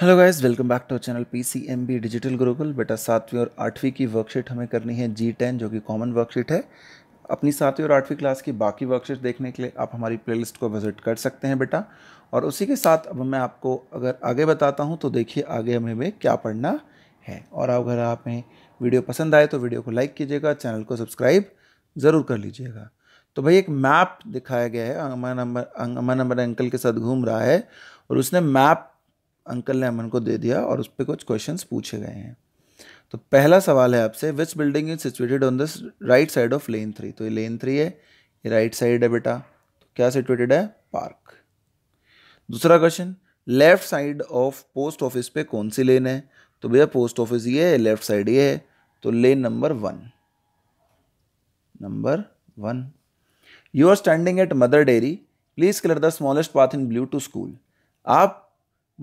Hello guys welcome back to channel PCMB digital Gurukul बेटा सातवीं और आठवीं की वर्कशीट हमें करनी है जी टेन जो कि कॉमन वर्कशीट है अपनी सातवीं और आठवीं क्लास की बाकी वर्कशीट देखने के लिए आप हमारी प्लेलिस्ट को विजिट कर सकते हैं बेटा और उसी के साथ अब मैं आपको अगर आगे बताता हूँ तो देखिए आगे हमें में क्या पढ़ना है और अगर हमें वीडियो पसंद आए तो वीडियो को लाइक कीजिएगा चैनल को सब्सक्राइब ज़रूर कर लीजिएगा तो भाई एक मैप दिखाया गया है अमन अमर अमन अमर अंकल के साथ घूम रहा है और उसने मैप अंकल ने अमन को दे दिया और उस पर कुछ क्वेश्चन पूछे गए हैं तो पहला सवाल है आपसे which building is situated on this right side of lane three तो ये लेन थ्री है ये राइट साइड है बेटा तो क्या सिचुएटेड है पार्क दूसरा question left side of post office पे कौन सी लेन है तो भैया पोस्ट ऑफिस ये है लेफ्ट साइड ये है तो lane number one number one you are standing at Mother Dairy please colour the smallest path in blue to school आप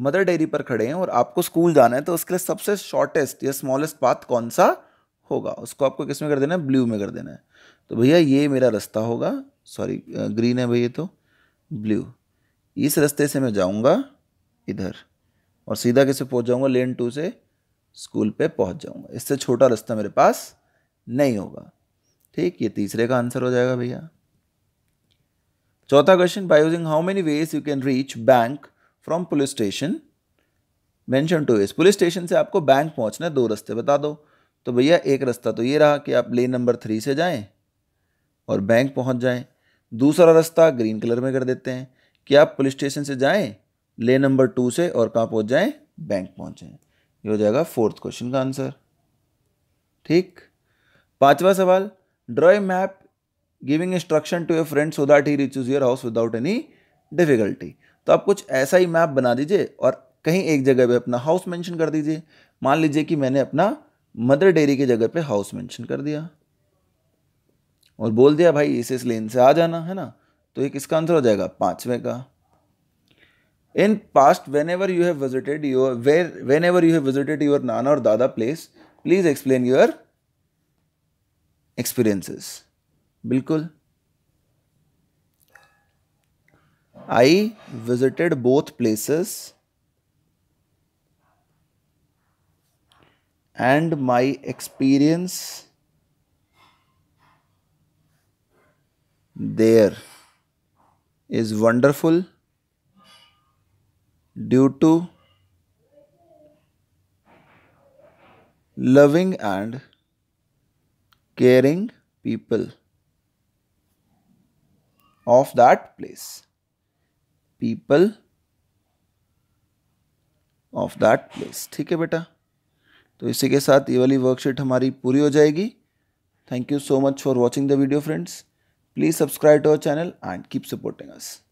मदर डेयरी पर खड़े हैं और आपको स्कूल जाना है तो उसके लिए सबसे शॉर्टेस्ट या स्मॉलेस्ट पाथ कौन सा होगा उसको आपको किस में कर देना है ब्लू में कर देना है तो भैया ये मेरा रास्ता होगा सॉरी ग्रीन है भैया तो ब्लू इस रास्ते से मैं जाऊँगा इधर और सीधा कैसे पहुँच जाऊँगा लेन टू से स्कूल पे पहुँच जाऊँगा इससे छोटा रास्ता मेरे पास नहीं होगा ठीक ये तीसरे का आंसर हो जाएगा भैया चौथा question by using how many ways you can reach bank from police station mention to इस पुलिस स्टेशन से आपको बैंक पहुंचना है दो रास्ते बता दो तो भैया एक रास्ता तो ये रहा कि आप लेन नंबर थ्री से जाएँ और बैंक पहुँच जाएँ दूसरा रास्ता ग्रीन कलर में कर देते हैं कि आप पुलिस स्टेशन से जाएँ लेन नंबर टू से और कहाँ पहुँच जाएँ बैंक पहुँचें ये हो जाएगा फोर्थ क्वेश्चन का आंसर ठीक पांचवा सवाल draw map giving instruction to a friend so that he reaches your house without any difficulty तो आप कुछ ऐसा ही मैप बना दीजिए और कहीं एक जगह पे अपना हाउस मेंशन कर दीजिए मान लीजिए कि मैंने अपना मदर डेयरी की जगह पे हाउस मेंशन कर दिया और बोल दिया भाई इस इस लेन से आ जाना है ना तो ये किसका आंसर हो जाएगा पाँचवें का in past whenever you have visited your where whenever you have visited your नाना और दादा place please explain your experiences बिल्कुल I visited both places and my experience there is wonderful due to loving and caring people of that place. People of that place ठीक है बेटा तो इसी के साथ ये वाली वर्कशीट हमारी पूरी हो जाएगी thank you so much for watching the video friends please subscribe to our channel and keep supporting us